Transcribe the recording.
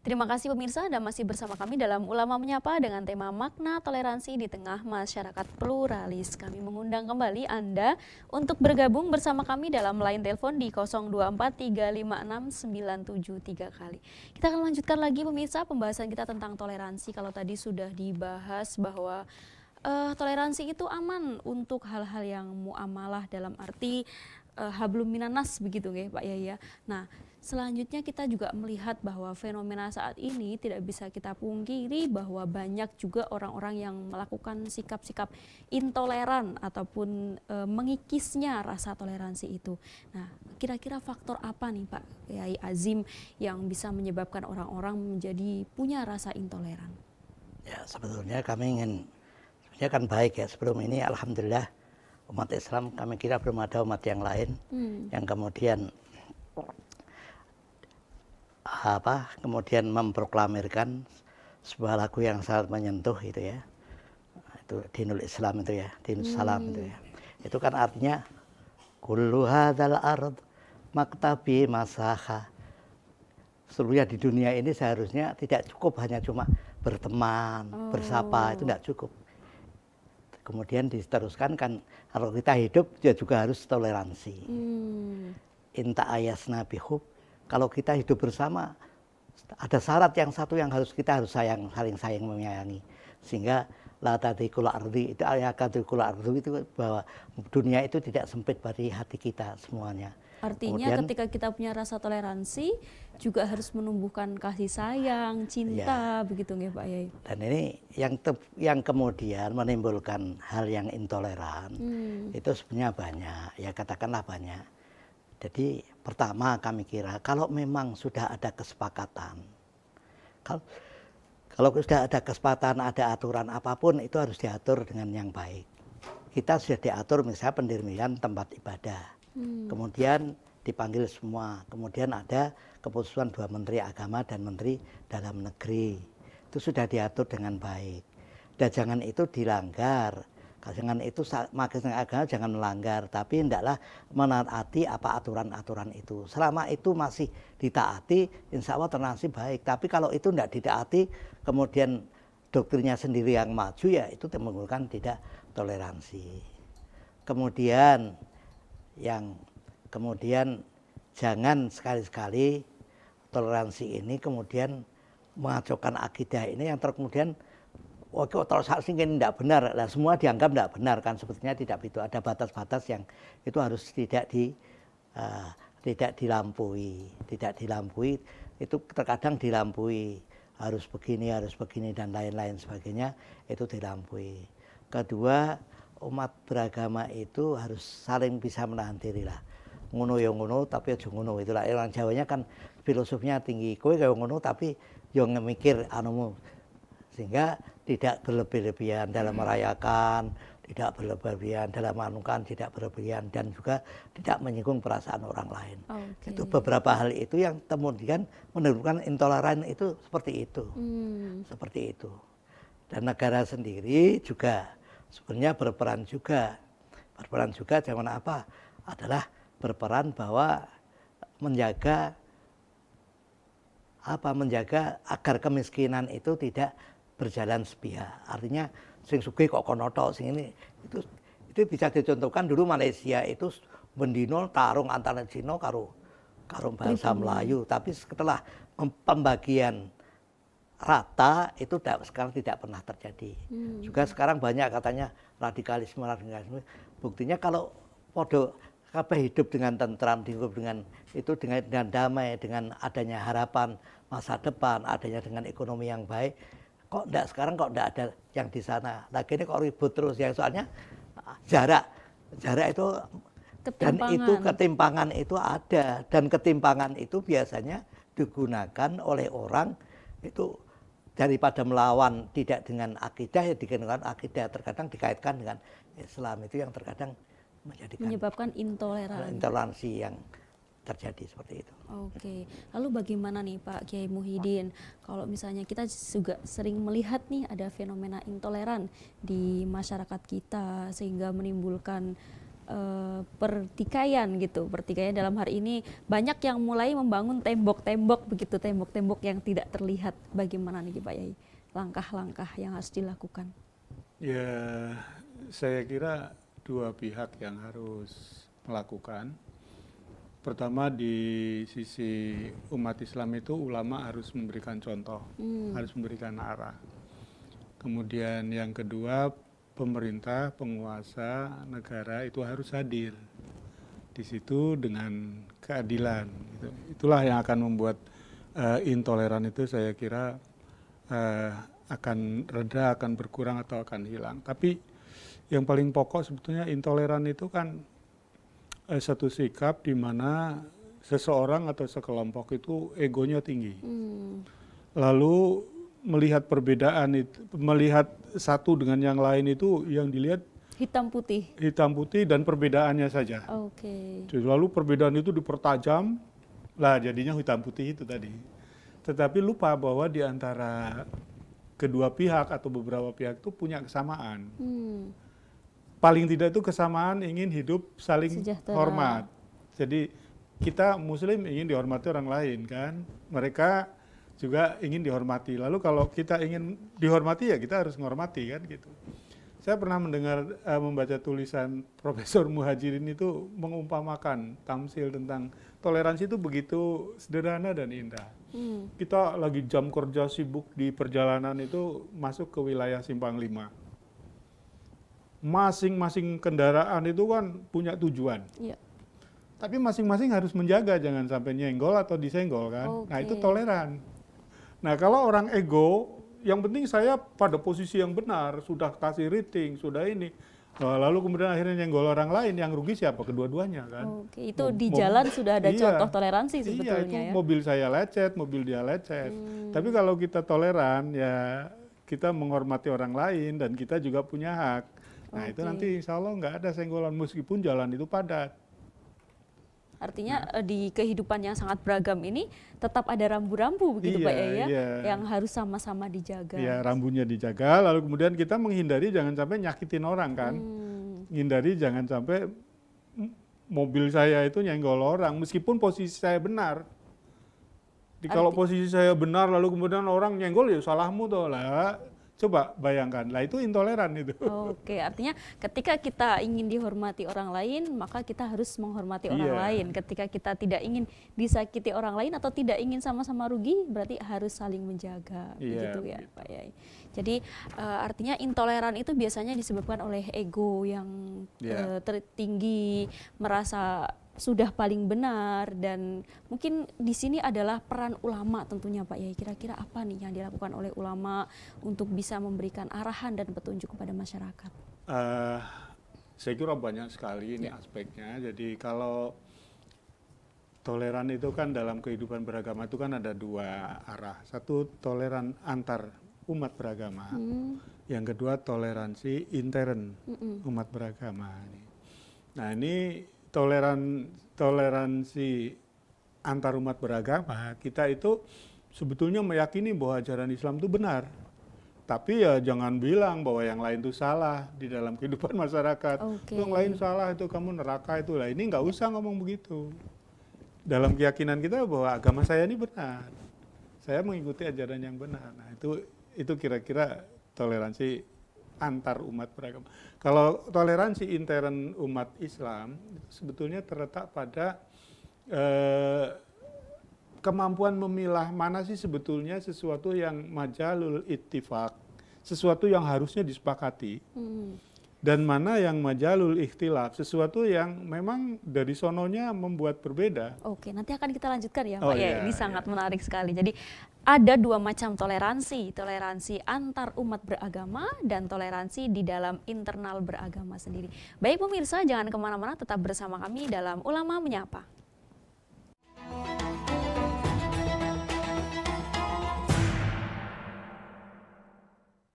Terima kasih pemirsa dan masih bersama kami dalam Ulama Menyapa dengan tema makna toleransi di tengah masyarakat pluralis. Kami mengundang kembali Anda untuk bergabung bersama kami dalam line telepon di 024356973 kali. Kita akan lanjutkan lagi pemirsa pembahasan kita tentang toleransi. Kalau tadi sudah dibahas bahwa uh, toleransi itu aman untuk hal-hal yang muamalah dalam arti uh, hablum minanas begitu ya Pak Yaya. Nah, Selanjutnya kita juga melihat bahwa fenomena saat ini tidak bisa kita pungkiri bahwa banyak juga orang-orang yang melakukan sikap-sikap intoleran ataupun e, mengikisnya rasa toleransi itu. Nah, kira-kira faktor apa nih Pak Kiai Azim yang bisa menyebabkan orang-orang menjadi punya rasa intoleran? Ya, sebetulnya kami ingin sebetulnya kan baik ya sebelum ini alhamdulillah umat Islam kami kira belum ada umat yang lain hmm. yang kemudian apa kemudian memproklamirkan sebuah lagu yang sangat menyentuh itu ya itu dinul Islam itu ya dinul hmm. salam hmm. itu ya itu kan artinya kullu hadal ard maktabi masaha seluruhnya di dunia ini seharusnya tidak cukup hanya cuma berteman oh. bersapa itu tidak cukup kemudian diteruskan kan kalau kita hidup dia juga harus toleransi hmm. inta ayas nabi hub kalau kita hidup bersama ada syarat yang satu yang harus kita harus sayang saling sayang menyayangi sehingga la tadikul ardi itu ayakatikul ardi itu bahwa dunia itu tidak sempit bagi hati kita semuanya artinya Kemudian, ketika kita punya rasa toleransi juga harus menumbuhkan kasih sayang iya. cinta ya. begitu nggih Pak Yai dan ini yang te, yang kemudian menimbulkan hal yang intoleran hmm. itu sebenarnya banyak ya katakanlah banyak jadi Pertama kami kira kalau memang sudah ada kesepakatan, kalau, kalau sudah ada kesepakatan, ada aturan apapun itu harus diatur dengan yang baik. Kita sudah diatur misalnya pendirian tempat ibadah, hmm. kemudian dipanggil semua, kemudian ada keputusan dua menteri agama dan menteri dalam negeri. Itu sudah diatur dengan baik. Dan jangan itu dilanggar dengan itu makin agama jangan melanggar tapi hendaklah menaati apa aturan-aturan itu selama itu masih ditaati insya Allah ternasib baik tapi kalau itu tidak ditaati kemudian doktrinya sendiri yang maju ya itu menggunakan tidak toleransi kemudian yang kemudian jangan sekali-sekali toleransi ini kemudian mengacaukan akidah ini yang terkemudian oh kalau terus singkin tidak benar, lah semua dianggap tidak benar kan sebetulnya tidak begitu ada batas-batas yang itu harus tidak di uh, tidak dilampui, tidak dilampaui itu terkadang dilampui harus begini, harus begini dan lain-lain sebagainya itu dilampui. Kedua umat beragama itu harus saling bisa menahan diri lah. Ngono ya ngono tapi aja ngono itulah orang Jawanya kan filosofinya tinggi. Kowe kayak ngono tapi yang mikir anumu sehingga tidak berlebih-lebihan dalam hmm. merayakan, tidak berlebih-lebihan dalam menganukan, tidak berlebihan dan juga tidak menyinggung perasaan orang lain. Okay. Itu beberapa hal itu yang kemudian menimbulkan intoleran itu seperti itu, hmm. seperti itu. Dan negara sendiri juga sebenarnya berperan juga, berperan juga jangan apa adalah berperan bahwa menjaga apa menjaga agar kemiskinan itu tidak berjalan sepihak. Artinya sing sugih kok konoto sing ini itu itu bisa dicontohkan dulu Malaysia itu mendino tarung antara Cina karo karo bahasa Melayu tapi setelah pembagian rata itu sekarang tidak pernah terjadi hmm. juga sekarang banyak katanya radikalisme radikalisme buktinya kalau podo apa hidup dengan tentram hidup dengan itu dengan, dengan damai dengan adanya harapan masa depan adanya dengan ekonomi yang baik kok enggak sekarang kok enggak ada yang di sana lagi ini kok ribut terus ya soalnya ah, jarak jarak itu dan itu ketimpangan itu ada dan ketimpangan itu biasanya digunakan oleh orang itu daripada melawan tidak dengan akidah ya dengan akidah terkadang dikaitkan dengan Islam itu yang terkadang menjadikan menyebabkan intoleransi intoleransi yang terjadi seperti itu. Oke, lalu bagaimana nih Pak Kiai Muhyiddin? Kalau misalnya kita juga sering melihat nih ada fenomena intoleran di masyarakat kita sehingga menimbulkan uh, pertikaian gitu. Pertikaian dalam hari ini banyak yang mulai membangun tembok-tembok begitu, tembok-tembok yang tidak terlihat. Bagaimana nih Pak Kiai? Langkah-langkah yang harus dilakukan? Ya, saya kira dua pihak yang harus melakukan pertama di sisi umat Islam itu ulama harus memberikan contoh, hmm. harus memberikan arah. Kemudian yang kedua pemerintah, penguasa negara itu harus hadir di situ dengan keadilan. Gitu. Itulah yang akan membuat uh, intoleran itu saya kira uh, akan reda, akan berkurang atau akan hilang. Tapi yang paling pokok sebetulnya intoleran itu kan Eh, satu sikap di mana seseorang atau sekelompok itu egonya tinggi. Hmm. Lalu melihat perbedaan itu, melihat satu dengan yang lain itu yang dilihat hitam putih. Hitam putih dan perbedaannya saja. Oke. Okay. Lalu perbedaan itu dipertajam, lah jadinya hitam putih itu tadi. Tetapi lupa bahwa di antara kedua pihak atau beberapa pihak itu punya kesamaan. Hmm paling tidak itu kesamaan ingin hidup saling Sejahtera. hormat. Jadi kita muslim ingin dihormati orang lain kan. Mereka juga ingin dihormati. Lalu kalau kita ingin dihormati ya kita harus menghormati kan gitu. Saya pernah mendengar uh, membaca tulisan Profesor Muhajirin itu mengumpamakan tamsil tentang toleransi itu begitu sederhana dan indah. Hmm. Kita lagi jam kerja sibuk di perjalanan itu masuk ke wilayah simpang lima masing-masing kendaraan itu kan punya tujuan. Iya. Tapi masing-masing harus menjaga jangan sampai nyenggol atau disenggol kan. Okay. Nah itu toleran. Nah kalau orang ego, yang penting saya pada posisi yang benar, sudah kasih rating, sudah ini. Eh, lalu kemudian akhirnya nyenggol orang lain, yang rugi siapa? Kedua-duanya kan. Oke, itu Mo di jalan sudah ada iya, contoh toleransi sebetulnya iya, itu ya. mobil saya lecet, mobil dia lecet. Hmm. Tapi kalau kita toleran ya kita menghormati orang lain dan kita juga punya hak. Nah okay. itu nanti insya Allah nggak ada senggolan meskipun jalan itu padat. Artinya nah. di kehidupan yang sangat beragam ini tetap ada rambu-rambu begitu iya, Pak ya, iya, ya iya. yang harus sama-sama dijaga. Iya rambunya dijaga lalu kemudian kita menghindari jangan sampai nyakitin orang kan. Hmm. Hindari jangan sampai mobil saya itu nyenggol orang meskipun posisi saya benar. Di, kalau posisi saya benar lalu kemudian orang nyenggol ya salahmu toh lah Coba bayangkan, lah itu intoleran itu. Oke, artinya ketika kita ingin dihormati orang lain, maka kita harus menghormati yeah. orang iya. lain. Ketika kita tidak ingin disakiti orang lain atau tidak ingin sama-sama rugi, berarti harus saling menjaga, yeah, begitu ya, gitu. Pak Yai. Jadi uh, artinya intoleran itu biasanya disebabkan oleh ego yang yeah. Iya. uh, tertinggi, merasa sudah paling benar dan mungkin di sini adalah peran ulama tentunya Pak Yai. Kira-kira apa nih yang dilakukan oleh ulama untuk bisa memberikan arahan dan petunjuk kepada masyarakat? Uh, saya kira banyak sekali ini ya. aspeknya. Jadi kalau toleran itu kan dalam kehidupan beragama itu kan ada dua arah. Satu toleran antar umat beragama. Hmm. Yang kedua toleransi intern umat beragama. Nah ini toleran toleransi antarumat beragama kita itu sebetulnya meyakini bahwa ajaran Islam itu benar. Tapi ya jangan bilang bahwa yang lain itu salah di dalam kehidupan masyarakat. Okay. Yang lain salah itu kamu neraka itu lah. Ini nggak usah ngomong begitu. Dalam keyakinan kita bahwa agama saya ini benar. Saya mengikuti ajaran yang benar. Nah itu itu kira-kira toleransi antar umat beragama. Kalau toleransi intern umat Islam sebetulnya terletak pada eh, kemampuan memilah mana sih sebetulnya sesuatu yang majalul ittifak, sesuatu yang harusnya disepakati. Hmm. Dan mana yang majalul ikhtilaf, sesuatu yang memang dari sononya membuat berbeda. Oke, nanti akan kita lanjutkan ya Pak. Oh, ya, iya, ini iya. sangat menarik sekali. Jadi ada dua macam toleransi, toleransi antar umat beragama dan toleransi di dalam internal beragama sendiri. Baik pemirsa, jangan kemana-mana, tetap bersama kami dalam Ulama Menyapa.